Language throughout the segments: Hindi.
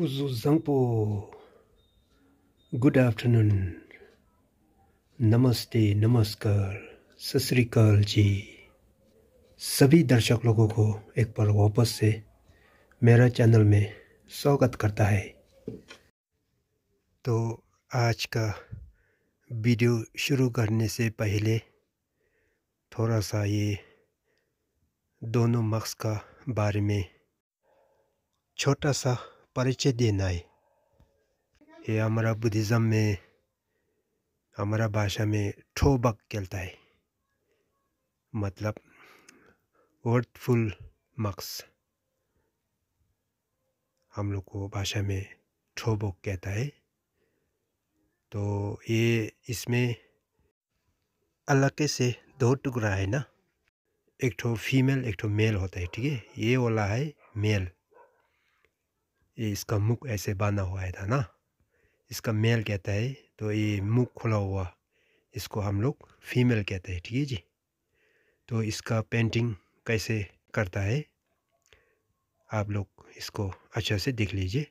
Kuzuzangpo. Good afternoon. नमस्ते नमस्कार सत जी सभी दर्शक लोगों को एक बार वापस से मेरा चैनल में स्वागत करता है तो आज का वीडियो शुरू करने से पहले थोड़ा सा ये दोनों मक्स का बारे में छोटा सा परिचय देना है ये हमारा बुद्धिज़्म में हमारा भाषा में ठोबक कहता है मतलब वर्थफुल मक्स हम लोग को भाषा में ठोबक कहता है तो ये इसमें अलग से दो टुकड़ा है ना एक ठो फीमेल एक ठो मेल होता है ठीक है ये वाला है मेल ये इसका मुख ऐसे बना हुआ है था ना इसका मेल कहता है तो ये मुख खुला हुआ इसको हम लोग फीमेल कहते हैं ठीक है जी तो इसका पेंटिंग कैसे करता है आप लोग इसको अच्छे से देख लीजिए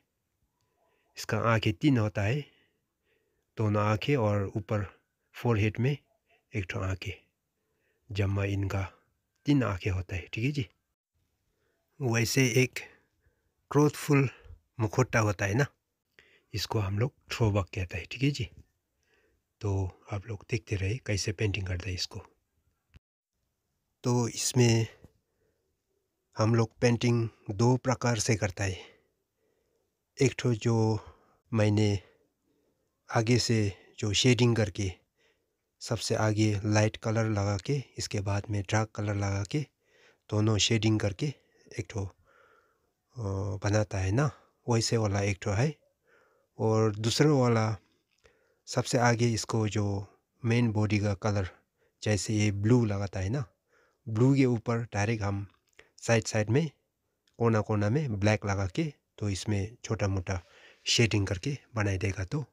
इसका आँखें तीन होता है दोनों आँखें और ऊपर फोर हेड में एक तो आँखें जमा इनका तीन आँखें होता है ठीक है जी वैसे एक ट्रोथफुल मुखोटा होता है ना इसको हम लोग थ्रो वर्क कहते हैं ठीक है जी तो आप लोग देखते रहे कैसे पेंटिंग करते हैं इसको तो इसमें हम लोग पेंटिंग दो प्रकार से करता है एक तो जो मैंने आगे से जो शेडिंग करके सबसे आगे लाइट कलर लगा के इसके बाद में डार्क कलर लगा के दोनों शेडिंग करके एक तो बनाता है ना वैसे वाला एक तो है और दूसरा वाला सबसे आगे इसको जो मेन बॉडी का कलर जैसे ये ब्लू लगाता है ना ब्लू के ऊपर डायरेक्ट हम साइड साइड में कोना कोना में ब्लैक लगा के तो इसमें छोटा मोटा शेडिंग करके बनाई देगा तो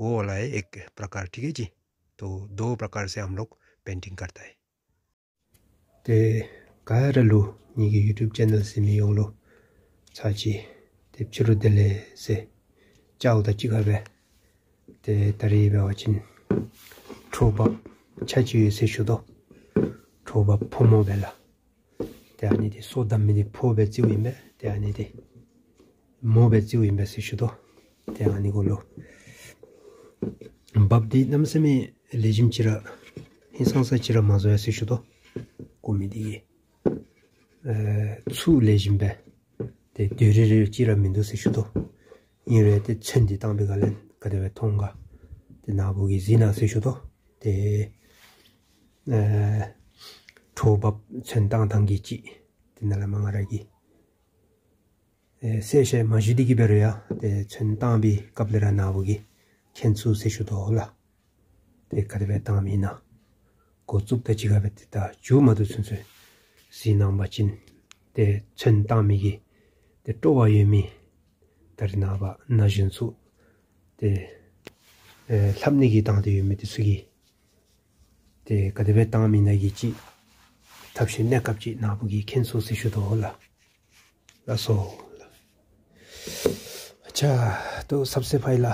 वो वाला है एक प्रकार ठीक है जी तो दो प्रकार से हम लोग पेंटिंग करता है कह कार लो यूट्यूब चैनल से मी लो 差距。tep chiru dele se chao te taribe wachin chobab chachi yu se shudo chobab pomo bela te ani di so dami di po be ziw te ani di mo be ziw se shudo te ani golo bab di namsemi lejim chira hinsansa chira mazo ya se shudo kumidi tsu lejim be dē dē rē rē jī rā mīndu sī shūdō nī rē dē chēn dī tāng bē gā lēn gā dē wē tōng gā dē nā bō gī zī nā sī shūdō dē chō bāb chēn tāng tāng gī jī dē nā de towa yemi dari naba na jin su de lhamni gi tang de yemi de sugi de kadebe tang mi na gi chi tabshin ne kap shu to la la acha to sabse phaila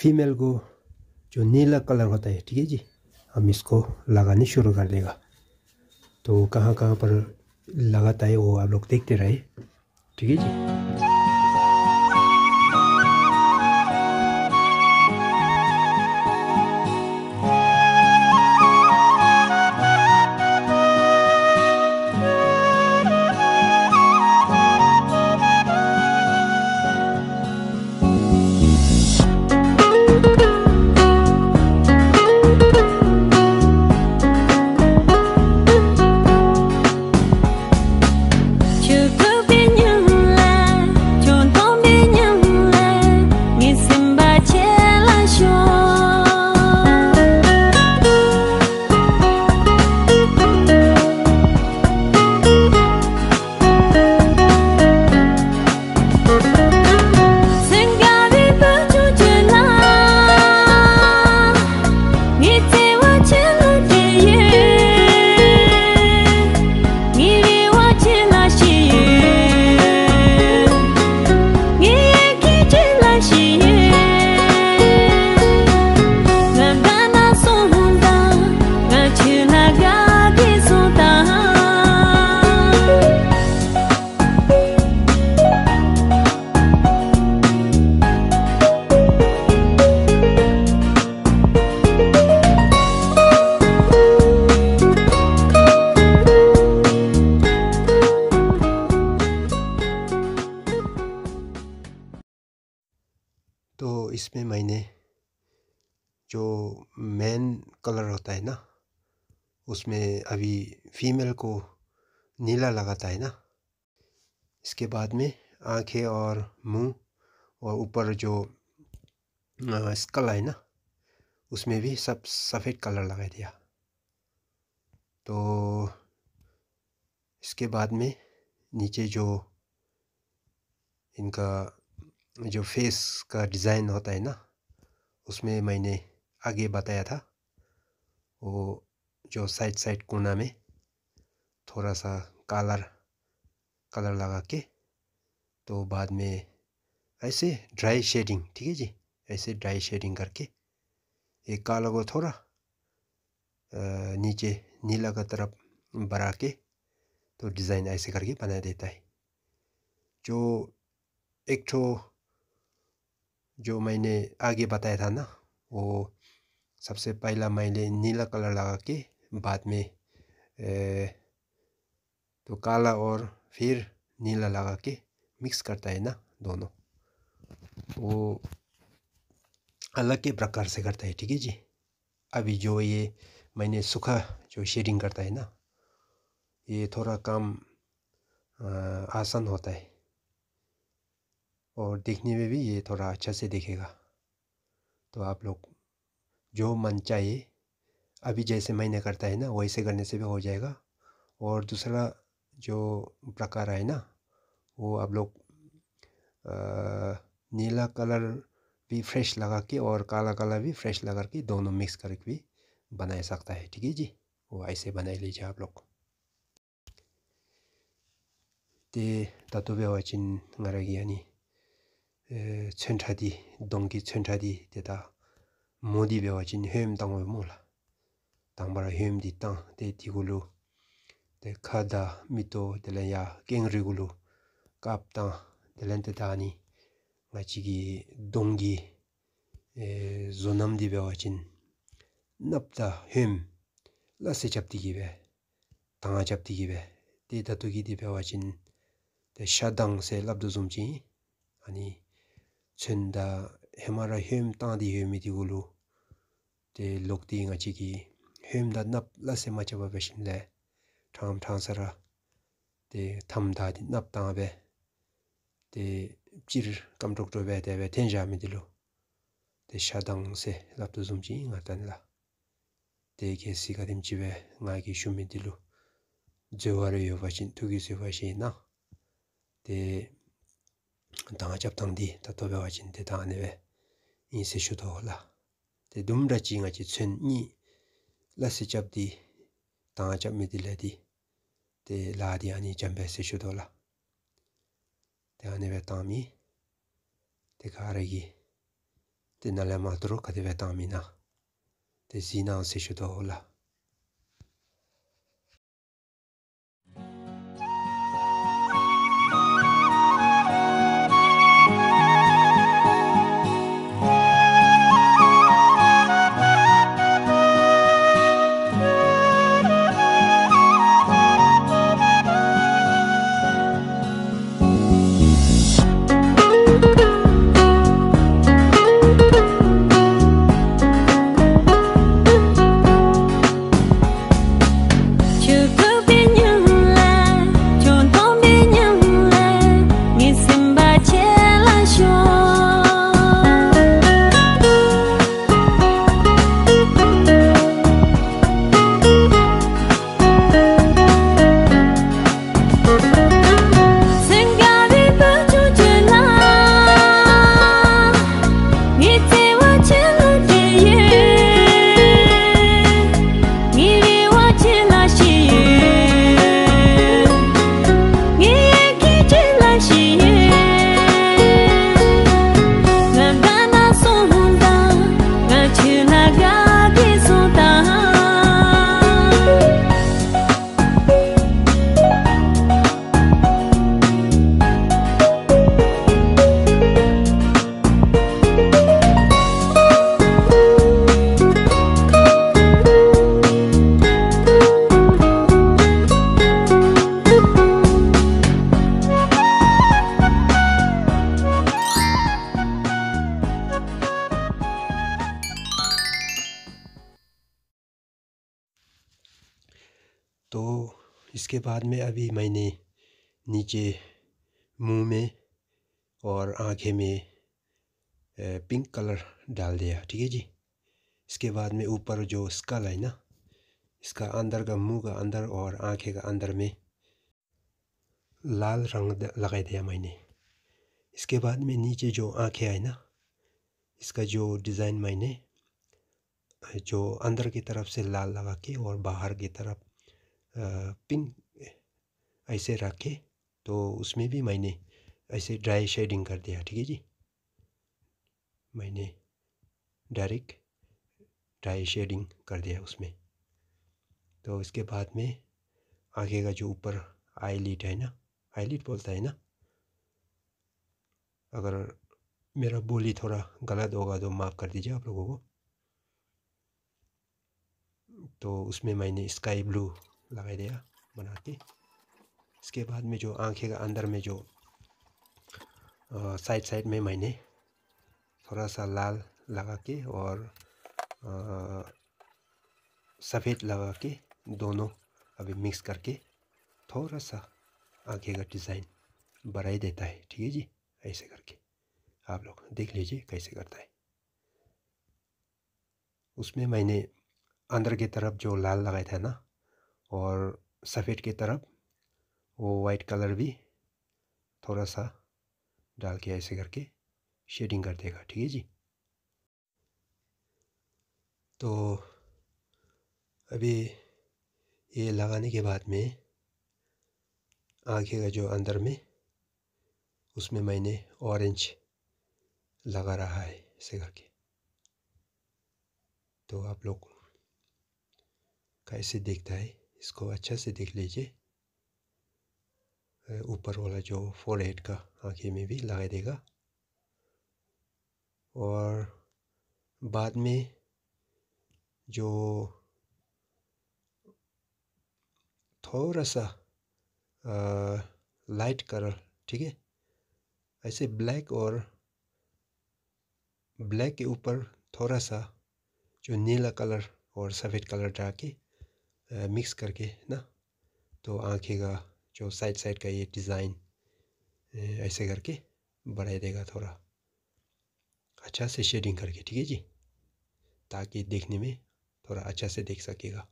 female go jo nila color hota hai theek hai ji hum isko shuru kar lega to kahan kahan par lagata hai wo aap log dekhte ठीक है जी लगाता है ना उसमें अभी फीमेल को नीला लगाता है ना इसके बाद में आंखें और मुंह और ऊपर जो स्कल है ना उसमें भी सब सफ़ेद कलर लगा दिया तो इसके बाद में नीचे जो इनका जो फेस का डिज़ाइन होता है ना उसमें मैंने आगे बताया था वो जो साइड साइड कोना में थोड़ा सा कालर कलर लगा के तो बाद में ऐसे ड्राई शेडिंग ठीक है जी ऐसे ड्राई शेडिंग करके एक काला को थोड़ा नीचे नीला का तरफ बढ़ा के तो डिज़ाइन ऐसे करके बना देता है जो एक ठो जो मैंने आगे बताया था ना वो सबसे पहला मैंने नीला कलर लगा के बाद में ए, तो काला और फिर नीला लगा के मिक्स करता है ना दोनों वो अलग के प्रकार से करता है ठीक है जी अभी जो ये मैंने सूखा जो शेडिंग करता है ना ये थोड़ा काम आसान होता है और देखने में भी ये थोड़ा अच्छा से देखेगा तो आप लोग जो मन चाहिए अभी जैसे मैंने करता है ना वैसे करने से भी हो जाएगा और दूसरा जो प्रकार है ना वो आप लोग नीला कलर भी फ्रेश लगा के और काला कलर भी फ्रेश लगा के दोनों मिक्स करके भी बना सकता है ठीक है जी वो ऐसे बना लीजिए आप लोग ते तातुबे वाचिन ngara gi छठा दी दोंगी छठा दी देता mōdi bewa chi ni hēm tāngwa mō la tāngbara hēm di tāng, te ti gu lu te kāda, mito, te ya, kēng gu lu nga zonam te tatu se chi hemara hem tandi hemi di gulu te lokti nga chiki hem da nap la se ma chaba be shin le tham tham sara te tham da di nap ta be te chir kam tok to be te be ten ja mi di lu te se tu zum ji nga tan la te si ga dim chi be nga shu mi di lu je wa re yo chin tu gi se shi na te ᱛᱮ yin se shu to la. Te dum ra chi nga chi chun nyi la se te Te te te na te उसके बाद में अभी मैंने नीचे मुंह में और आँखें में पिंक कलर डाल दिया ठीक है जी इसके बाद में ऊपर जो स्कल है ना इसका अंदर का मुंह का अंदर और आँखें का अंदर में लाल रंग लगा दिया मैंने इसके बाद में नीचे जो आँखें है ना इसका जो डिज़ाइन मैंने जो अंदर की तरफ से लाल लगा के और बाहर की तरफ पिंक ऐसे रखे तो उसमें भी मैंने ऐसे ड्राई शेडिंग कर दिया ठीक है जी मैंने डायरेक्ट ड्राई शेडिंग कर दिया उसमें तो इसके बाद में आगे का जो ऊपर आईलिट है ना आईलिट बोलता है ना अगर मेरा बोली थोड़ा गलत होगा तो माफ़ कर दीजिए आप लोगों को तो उसमें मैंने स्काई ब्लू लगा दिया बना के इसके बाद में जो आँखें का अंदर में जो साइड साइड में मैंने थोड़ा सा लाल लगा के और सफ़ेद लगा के दोनों अभी मिक्स करके थोड़ा सा आँखें का डिज़ाइन बढ़ाई देता है ठीक है जी ऐसे करके आप लोग देख लीजिए कैसे करता है उसमें मैंने अंदर की तरफ जो लाल लगाया था ना और सफ़ेद की तरफ वो वाइट कलर भी थोड़ा सा डाल के ऐसे करके शेडिंग कर देगा ठीक है जी तो अभी ये लगाने के बाद में आगे का जो अंदर में उसमें मैंने ऑरेंज लगा रहा है ऐसे करके तो आप लोग कैसे देखता है इसको अच्छे से देख लीजिए ऊपर वाला जो फोर हेड का आँखें में भी लगा देगा और बाद में जो थोड़ा सा आ, लाइट कलर ठीक है ऐसे ब्लैक और ब्लैक के ऊपर थोड़ा सा जो नीला कलर और सफ़ेद कलर डाल के मिक्स करके ना तो आँखें का जो साइड साइड का ये डिज़ाइन ऐसे करके बढ़ा देगा थोड़ा अच्छा से शेडिंग करके ठीक है जी ताकि देखने में थोड़ा अच्छा से देख सकेगा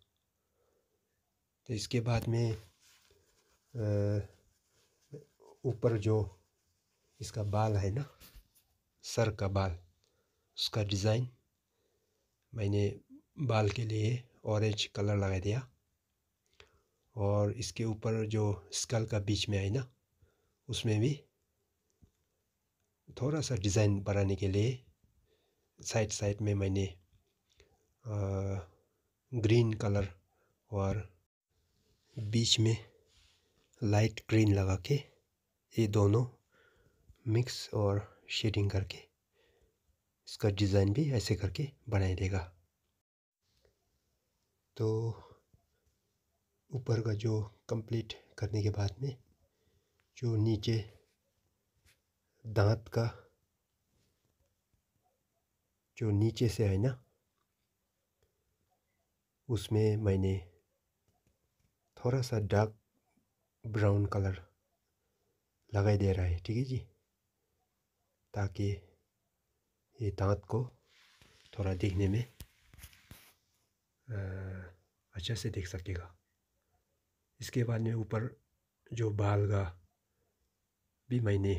तो इसके बाद में ऊपर जो इसका बाल है ना सर का बाल उसका डिज़ाइन मैंने बाल के लिए ऑरेंज कलर लगा दिया और इसके ऊपर जो स्कल का बीच में आई ना उसमें भी थोड़ा सा डिज़ाइन बनाने के लिए साइड साइड में मैंने आ, ग्रीन कलर और बीच में लाइट ग्रीन लगा के ये दोनों मिक्स और शेडिंग करके इसका डिज़ाइन भी ऐसे करके बनाया देगा तो ऊपर का जो कंप्लीट करने के बाद में जो नीचे दांत का जो नीचे से है ना उसमें मैंने थोड़ा सा डार्क ब्राउन कलर लगाई दे रहा है ठीक है जी ताकि ये दांत को थोड़ा देखने में अच्छे से देख सकेगा इसके बाद में ऊपर जो बाल का भी मैंने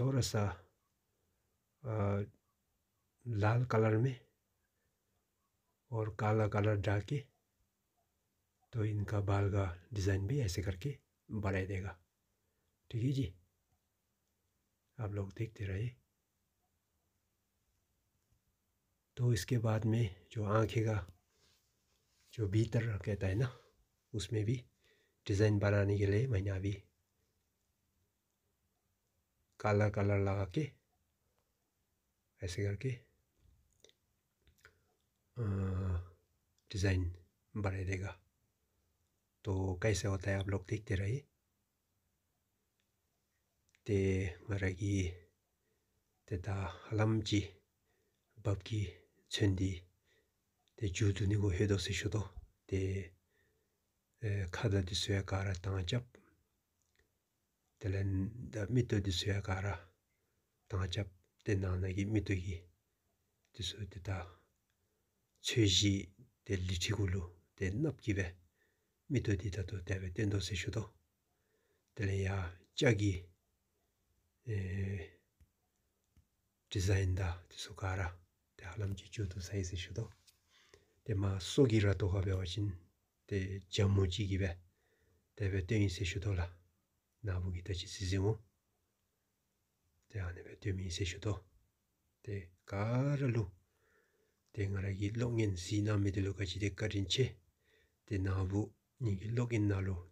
थोड़ा सा लाल कलर में और काला कलर डाल के तो इनका बाल का डिज़ाइन भी ऐसे करके बढ़ा देगा ठीक है जी आप लोग देखते रहिए तो इसके बाद में जो आँखें का जो भीतर कहता है ना उसमें भी डिज़ाइन बनाने के लिए मैंने अभी काला कलर लगा के ऐसे करके डिज़ाइन बना देगा तो कैसे होता है आप लोग देखते रहिए ते मरगी तेता हलम जी बबकी chendi de judu nigo hedo se shudo de kada di suya kara tanga chap de len da mito di suya kara tanga chap de nana gi mito gi di suya de ta mito di tato se ya chagi design da di Te alam chi chu tu sai si shu to. Te ma su gi ra to ka bewa shin. Te jam mu chi gi be. Te be tu yin la. Na bu gi ta chi si zi mu. Te Te Te de che. Te ni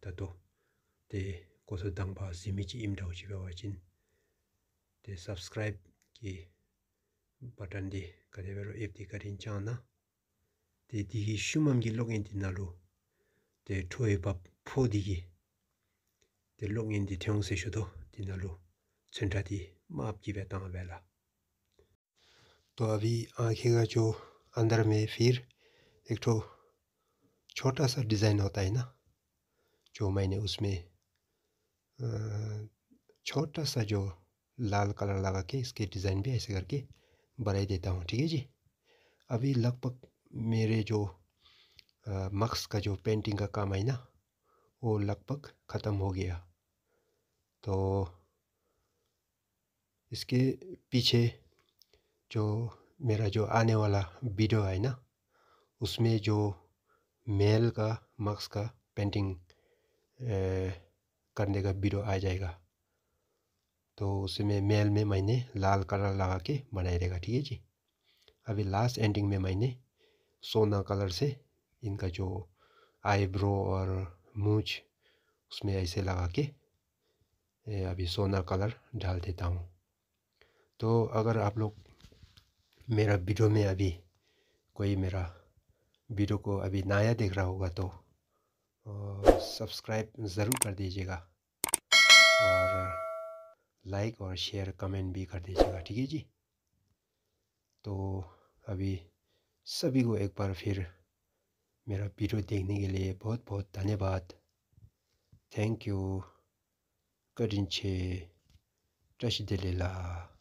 Te chi chi Te subscribe ki batan di kare vero ep di kare inchaa na de di ki shumam ki log indi na lu de tuwe pa po di ki de log indi tiong se shudo di na lu tsunta di maab ki vetan ve la तो अभी आँखें का जो अंदर में फिर एक तो छोटा सा डिज़ाइन होता है ना जो मैंने उसमें छोटा सा जो लाल कलर लगा के इसके डिज़ाइन भी ऐसे करके बनाई देता हूँ ठीक है जी अभी लगभग मेरे जो मक्स का जो पेंटिंग का काम है ना वो लगभग ख़त्म हो गया तो इसके पीछे जो मेरा जो आने वाला वीडियो है ना उसमें जो मेल का मक्स का पेंटिंग ए, करने का वीडियो आ जाएगा तो उसमें मेल में मैंने लाल कलर लगा के बनाए रहेगा ठीक है जी अभी लास्ट एंडिंग में मैंने सोना कलर से इनका जो आईब्रो और मूछ उसमें ऐसे लगा के अभी सोना कलर डाल देता हूँ तो अगर आप लोग मेरा वीडियो में अभी कोई मेरा वीडियो को अभी नया देख रहा होगा तो सब्सक्राइब ज़रूर कर दीजिएगा और लाइक और शेयर कमेंट भी कर दीजिएगा ठीक है जी तो अभी सभी को एक बार फिर मेरा वीडियो देखने के लिए बहुत बहुत धन्यवाद थैंक यू करिंचे रश दिलेला